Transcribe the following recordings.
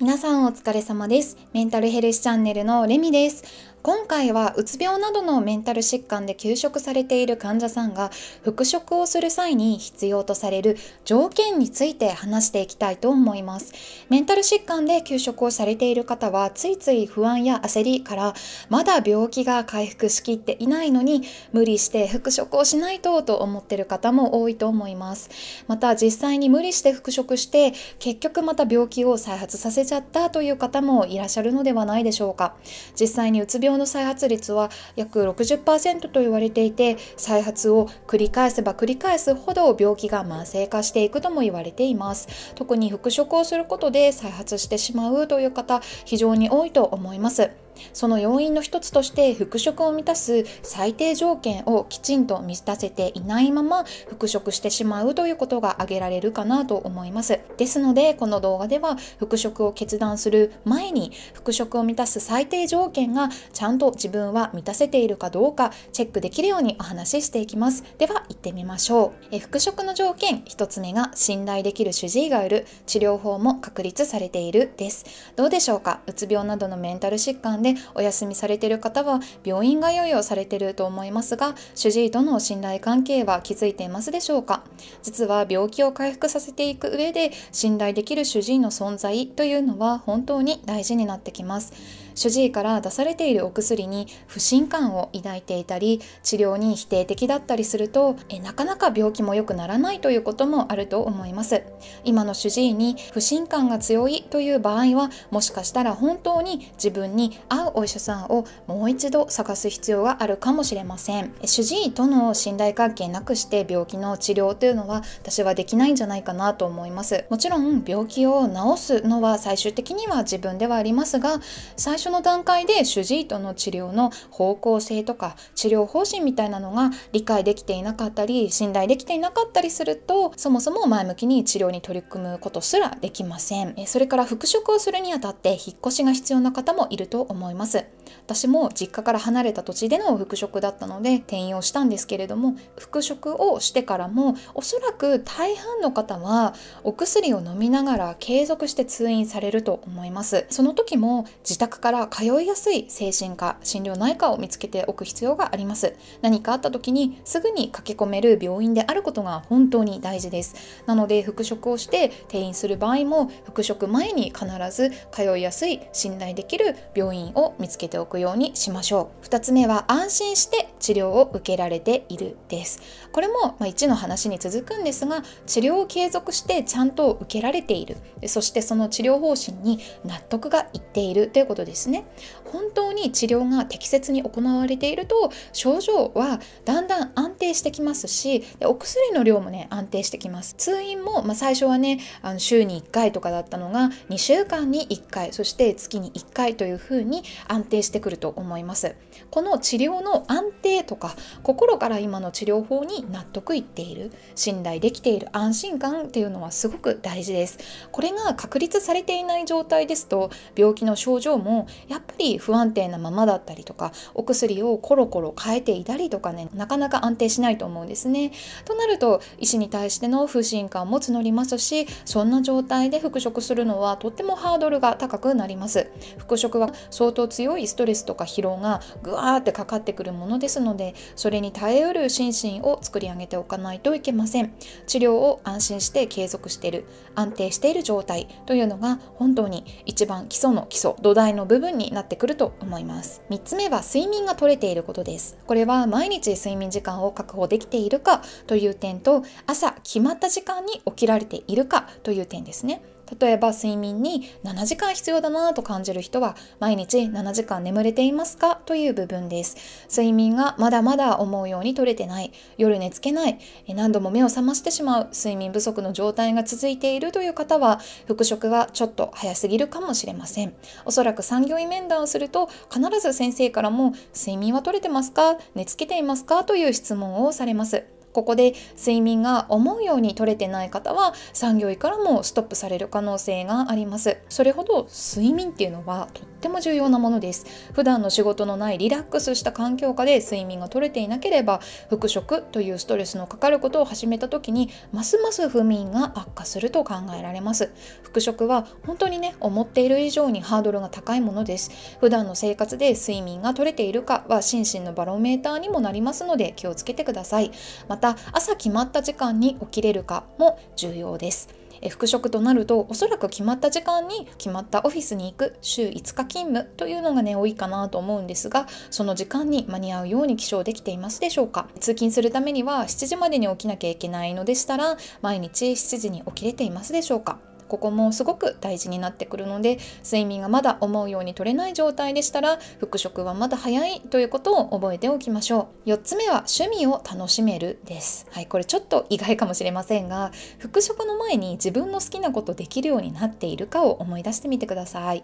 皆さんお疲れ様です。メンタルヘルスチャンネルのレミです。今回はうつ病などのメンタル疾患で休職されている患者さんが復職をする際に必要とされる条件について話していきたいと思いますメンタル疾患で休職をされている方はついつい不安や焦りからまだ病気が回復しきっていないのに無理して復職をしないとと思ってる方も多いと思いますまた実際に無理して復職して結局また病気を再発させちゃったという方もいらっしゃるのではないでしょうか実際にうつ病用の再発率は約60%と言われていて再発を繰り返せば繰り返すほど病気が慢性化していくとも言われています特に復職をすることで再発してしまうという方非常に多いと思いますその要因の一つとして復職を満たす最低条件をきちんと満たせていないまま復職してしまうということが挙げられるかなと思いますですのでこの動画では復職を決断する前に復職を満たす最低条件がちゃんと自分は満たせているかどうかチェックできるようにお話ししていきますでは行ってみましょうえ復職の条件1つ目が信頼できる主治医がいる治療法も確立されているですどうでしょうかうつ病などのメンタル疾患ででお休みされてる方は病院通いをされてると思いますが主治医との信頼関係は築いていますでしょうか実は病気を回復させていく上で信頼できる主治医の存在というのは本当に大事になってきます。主治医から出されているお薬に不信感を抱いていたり治療に否定的だったりするとえなかなか病気も良くならないということもあると思います今の主治医に不信感が強いという場合はもしかしたら本当に自分に合うお医者さんをもう一度探す必要があるかもしれません主治医との信頼関係なくして病気の治療というのは私はできないんじゃないかなと思いますもちろん病気を治すのは最終的には自分ではありますが最初の段階で主治医との治療の方向性とか治療方針みたいなのが理解できていなかったり信頼できていなかったりするとそもそも前向きに治療に取り組むことすらできませんそれから復職をするにあたって引っ越しが必要な方もいると思います私も実家から離れた土地での復職だったので転用したんですけれども復職をしてからもおそらく大半の方はお薬を飲みながら継続して通院されると思いますその時も自宅からから通いやすい精神科診療内科を見つけておく必要があります何かあった時にすぐに駆け込める病院であることが本当に大事ですなので復職をして転院する場合も復職前に必ず通いやすい信頼できる病院を見つけておくようにしましょう2つ目は安心して治療を受けられているですこれもま1の話に続くんですが治療を継続してちゃんと受けられているそしてその治療方針に納得がいっているということですですね本当に治療が適切に行われていると症状はだんだん安定してきますしでお薬の量もね安定してきます通院も、まあ、最初はねあの週に1回とかだったのが2週間に1回そして月に1回というふうに安定してくると思いますこの治療の安定とか心から今の治療法に納得いっている信頼できている安心感っていうのはすごく大事ですこれが確立されていない状態ですと病気の症状もやっぱり不安定なままだったりとかお薬をコロコロ変えていたりとかねなかなか安定しないと思うんですね。となると医師に対しての不信感も募りますしそんな状態で復職するのはとってもハードルが高くなります。復職は相当強いストレスとか疲労がぐわーってかかってくるものですのでそれに耐えうる心身を作り上げておかないといけません。治療を安心して継続している安定している状態というのが本当に一番基礎の基礎土台の部分になってくるると思います3つ目は睡眠が取れていることですこれは毎日睡眠時間を確保できているかという点と朝決まった時間に起きられているかという点ですね例えば睡眠に7時間必要だなと感じる人は毎日7時間眠れていますかという部分です睡眠がまだまだ思うように取れてない夜寝つけない何度も目を覚ましてしまう睡眠不足の状態が続いているという方は復職はちょっと早すぎるかもしれませんおそらく産業医面談をすると必ず先生からも睡眠は取れてますか寝つけていますかという質問をされますここで睡眠が思うように取れてない方は産業医からもストップされる可能性がありますそれほど睡眠っていうのはとっても重要なものです普段の仕事のないリラックスした環境下で睡眠が取れていなければ復職というストレスのかかることを始めた時にますます不眠が悪化すると考えられます復職は本当にね思っている以上にハードルが高いものです普段の生活で睡眠が取れているかは心身のバロメーターにもなりますので気をつけてくださいまた朝決まった時間に起きれるかも重要です復職となるとおそらく決まった時間に決まったオフィスに行く週5日勤務というのがね多いかなと思うんですがその時間に間に合うように起床できていますでしょうか通勤するためには7時までに起きなきゃいけないのでしたら毎日7時に起きれていますでしょうかここもすごく大事になってくるので睡眠がまだ思うように取れない状態でしたら復職はまだ早いということを覚えておきましょう4つ目は趣味を楽しめるですはいこれちょっと意外かもしれませんが復職の前に自分の好きなことできるようになっているかを思い出してみてください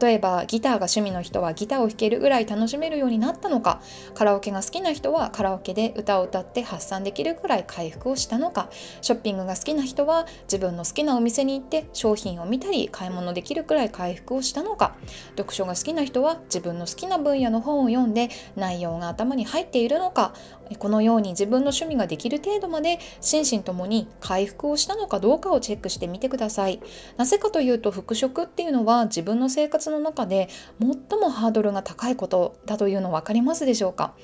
例えばギターが趣味の人はギターを弾けるぐらい楽しめるようになったのかカラオケが好きな人はカラオケで歌を歌って発散できるくらい回復をしたのかショッピングが好きな人は自分の好きなお店に行って商品を見たり買い物できるくらい回復をしたのか読書が好きな人は自分の好きな分野の本を読んで内容が頭に入っているのかこのように自分の趣味ができる程度まで心身ともに回復をしたのかどうかをチェックしてみてくださいなぜかというと復職っていうのは自分の生活の中で最もハードルが高いことだというの分かりますでしょうか、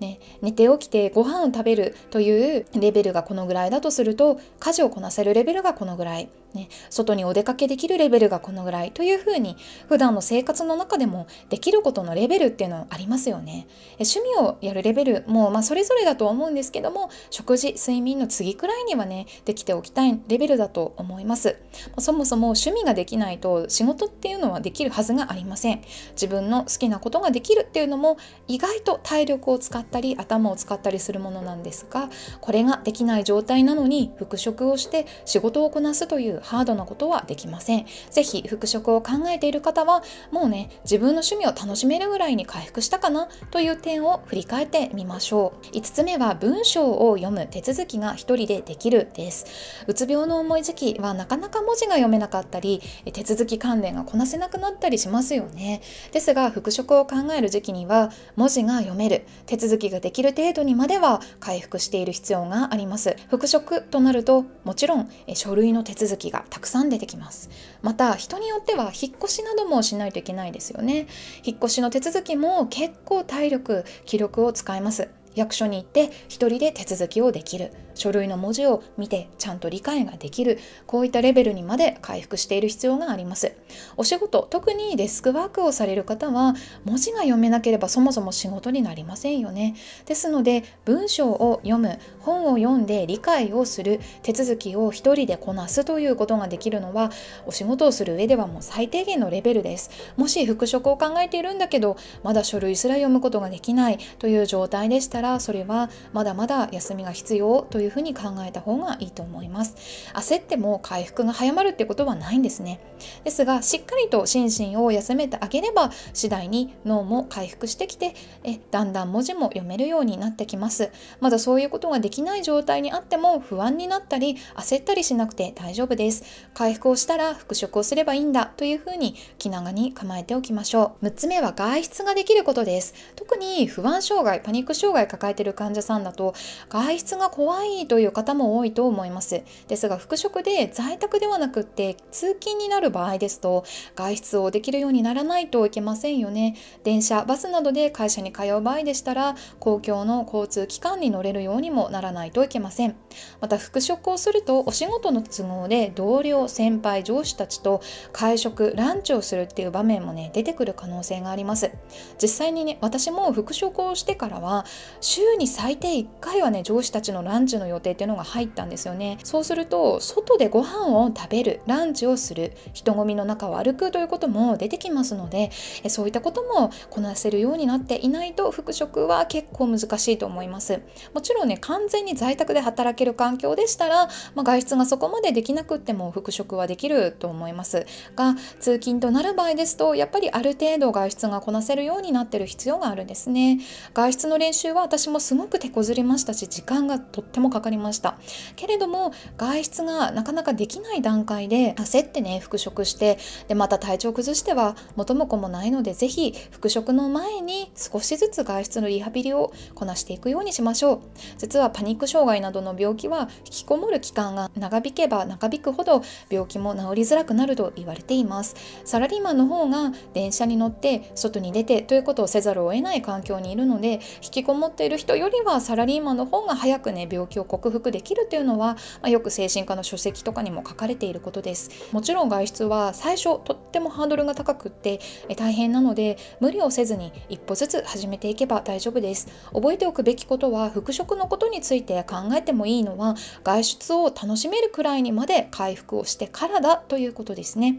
ね、寝て起きてご飯を食べるというレベルがこのぐらいだとすると家事をこなせるレベルがこのぐらいね、外にお出かけできるレベルがこのぐらいというふうに普段の生活の中でもできることのレベルっていうのはありますよね。趣味をやるレベルも、まあ、それぞれだと思うんですけども食事睡眠の次くらいにはねできておきたいレベルだと思います。そもそも趣味ができないと仕事っていうのはできるはずがありません。自分の好きなことができるっていうのも意外と体力を使ったり頭を使ったりするものなんですがこれができない状態なのに復職をして仕事をこなすというハードなことはできません是非復職を考えている方はもうね自分の趣味を楽しめるぐらいに回復したかなという点を振り返ってみましょう5つ目は文章を読む手続きが1人でできるですうつ病の重い時期はなかなか文字が読めなかったり手続き関連がこなせなくなったりしますよねですが復職を考える時期には文字が読める手続きができる程度にまでは回復している必要があります復職となるともちろん書類の手続きがたくさん出てきますまた人によっては引っ越しなどもしないといけないですよね引っ越しの手続きも結構体力気力を使います役所に行って一人で手続きをできる書類の文字を見てちゃんと理解ができるこういったレベルにまで回復している必要がありますお仕事特にデスクワークをされる方は文字が読めなければそもそも仕事になりませんよねですので文章を読む本を読んで理解をする手続きを一人でこなすということができるのはお仕事をする上ではもう最低限のレベルですもし復職を考えているんだけどまだ書類すら読むことができないという状態でしたらそれはまだまだ休みが必要というふうに考えた方がいいと思います焦っても回復が早まるってことはないんですねですがしっかりと心身を休めてあげれば次第に脳も回復してきてえだんだん文字も読めるようになってきますまだそういうことができない状態にあっても不安になったり焦ったりしなくて大丈夫です回復をしたら復職をすればいいんだというふうに気長に構えておきましょう6つ目は外出ができることです特に不安障害パニック障害抱えてる患者さんだと外出が怖いという方も多いと思いますですが復職で在宅ではなくって通勤になる場合ですと外出をできるようにならないといけませんよね電車バスなどで会社に通う場合でしたら公共の交通機関に乗れるようにもならないといけませんまた復職をするとお仕事の都合で同僚先輩上司たちと会食ランチをするっていう場面もね出てくる可能性があります実際にね私も復職をしてからは週に最低1回はね上司たちのランチの予定っていうのが入ったんですよねそうすると外でご飯を食べるランチをする人混みの中を歩くということも出てきますのでそういったこともこなせるようになっていないと復職は結構難しいと思いますもちろんね完全に在宅で働ける環境でしたら、まあ、外出がそこまでできなくっても復職はできると思いますが通勤となる場合ですとやっぱりある程度外出がこなせるようになってる必要があるんですね外出の練習は私もすごく手こずりましたし時間がとってもかかりましたけれども外出がなかなかできない段階で焦ってね復職してでまた体調崩しては元も子もないので是非復職の前に少しずつ外出のリハビリをこなしていくようにしましょう実はパニック障害などの病気は引きこもる期間が長引けば長引くほど病気も治りづらくなると言われていますサラリーマンの方が電車に乗って外に出てということをせざるを得ない環境にいるので引きこもっている人よりはサラリーマンの方が早くね病気を克服できるというのは、まあ、よく精神科の書籍とかにも書かれていることですもちろん外出は最初とってもハードルが高くって大変なので無理をせずに一歩ずつ始めていけば大丈夫です覚えておくべきことは復職のことにつついて考えてもいいのは外出を楽しめるくらいにまで回復をしてからだということですね。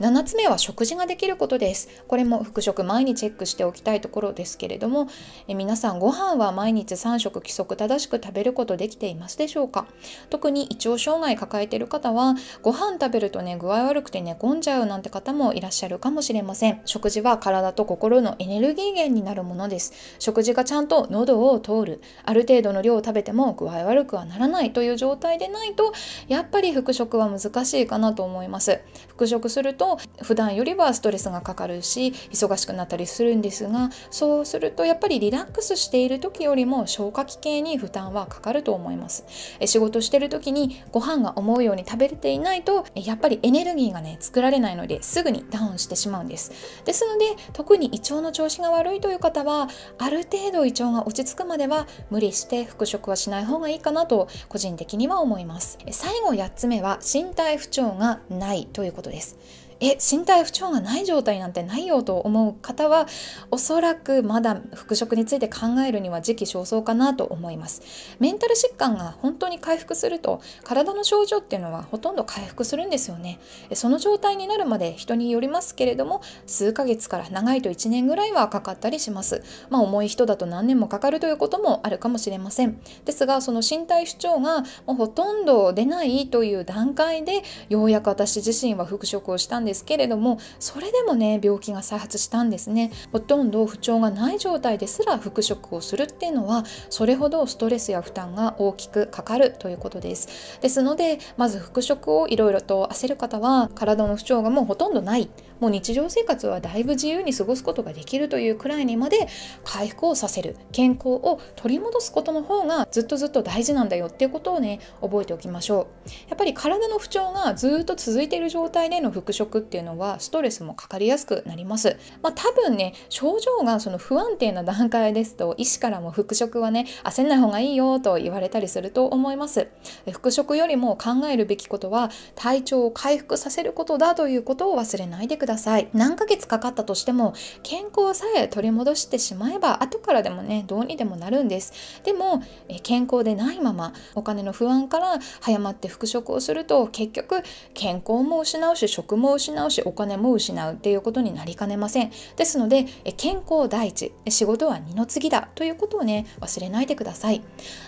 7つ目は食事ができることですこれも復食前にチェックしておきたいところですけれどもえ皆さんご飯は毎日3食規則正しく食べることできていますでしょうか特に胃腸障害抱えている方はご飯食べるとね具合悪くて寝込んじゃうなんて方もいらっしゃるかもしれません食事は体と心のエネルギー源になるものです食事がちゃんと喉を通るある程度の量を食べても具合悪くはならないという状態でないとやっぱり復食は難しいかなと思います復職すると普段よりはストレスがかかるし忙しくなったりするんですがそうするとやっぱりリラックスしている時よりも消化器系に負担はかかると思います仕事してる時にご飯が思うように食べれていないとやっぱりエネルギーがね作られないのですぐにダウンしてしまうんですですので特に胃腸の調子が悪いという方はある程度胃腸が落ち着くまでは無理して復職はしない方がいいかなと個人的には思います最後8つ目は身体不調がないということことですえ身体不調がない状態なんてないよと思う方はおそらくまだ復職について考えるには時期尚早かなと思いますメンタル疾患が本当に回復すると体の症状っていうのはほとんど回復するんですよねその状態になるまで人によりますけれども数ヶ月から長いと1年ぐらいはかかったりしますまあ重い人だと何年もかかるということもあるかもしれませんですがその身体不調がもうほとんど出ないという段階でようやく私自身は復職をしたんですですけれどもそれでもね病気が再発したんですねほとんど不調がない状態ですら復職をするっていうのはそれほどストレスや負担が大きくかかるということですですのでまず復職をいろいろと焦る方は体の不調がもうほとんどないもう日常生活はだいぶ自由に過ごすことができるというくらいにまで回復をさせる健康を取り戻すことの方がずっとずっと大事なんだよっていうことをね覚えておきましょうやっぱり体の不調がずっと続いている状態での復職っていうのはストレスもかかりやすくなります。まあ、多分ね症状がその不安定な段階ですと医師からも復職はね焦んない方がいいよと言われたりすると思います。復職よりも考えるべきことは体調を回復させることだということを忘れないでください。何ヶ月かかったとしても健康さえ取り戻してしまえば後からでもねどうにでもなるんです。でも健康でないままお金の不安から早まって復職をすると結局健康も失うし食も失失うしお金も失うっていうことになりかねませんですので健康第一仕事は二の次だということをね忘れないでください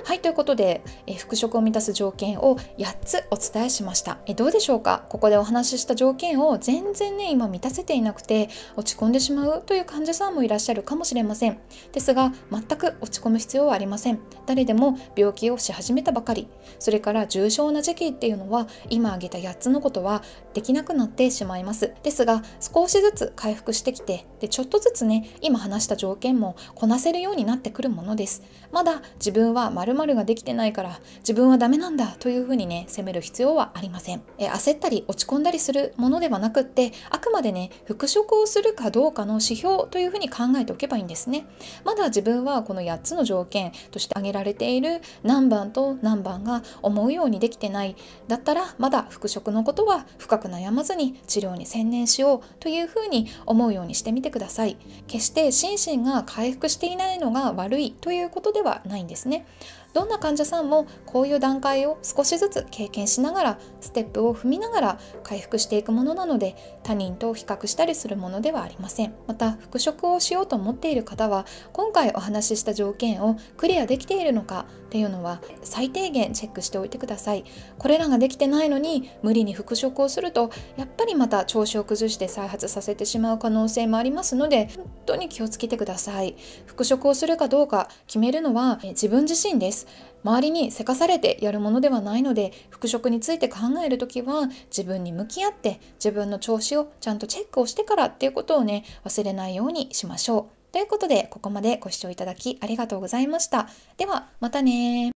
はいということで復職を満たす条件を8つお伝えしましたどうでしょうかここでお話しした条件を全然ね今満たせていなくて落ち込んでしまうという患者さんもいらっしゃるかもしれませんですが全く落ち込む必要はありません誰でも病気をし始めたばかりそれから重症な時期っていうのは今挙げた8つのことはできなくなってしままいますですが少しずつ回復してきてでちょっとずつね今話した条件もこなせるようになってくるものですまだ自分は〇〇ができてないから自分はダメなんだというふうにね責める必要はありませんえ焦ったり落ち込んだりするものではなくってあくまでね復職をするかどうかの指標というふうに考えておけばいいんですねまだ自分はこの8つの条件として挙げられている何番と何番が思うようにできてないだったらまだ復職のことは深く悩まずに治療に専念しようというふうに思うようにしてみてください決して心身が回復していないのが悪いということではないんですねどんな患者さんもこういう段階を少しずつ経験しながらステップを踏みながら回復していくものなので他人と比較したりするものではありませんまた復職をしようと思っている方は今回お話しした条件をクリアできているのかっていうのは最低限チェックしておいてくださいこれらができてないのに無理に復職をするとやっぱりまた調子を崩して再発させてしまう可能性もありますので本当に気をつけてください復職をするかどうか決めるのは自分自身ですです周りにせかされてやるものではないので復職について考える時は自分に向き合って自分の調子をちゃんとチェックをしてからっていうことをね忘れないようにしましょうということでここまでご視聴いただきありがとうございましたではまたね